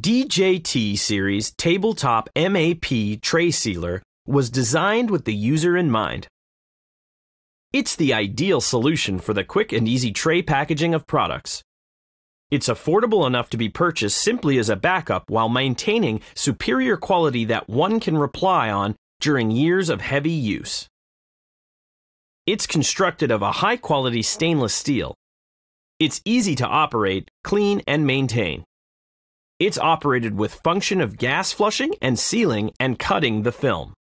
DJT Series Tabletop MAP Tray Sealer was designed with the user in mind. It's the ideal solution for the quick and easy tray packaging of products. It's affordable enough to be purchased simply as a backup while maintaining superior quality that one can rely on during years of heavy use. It's constructed of a high quality stainless steel. It's easy to operate, clean, and maintain. It's operated with function of gas flushing and sealing and cutting the film.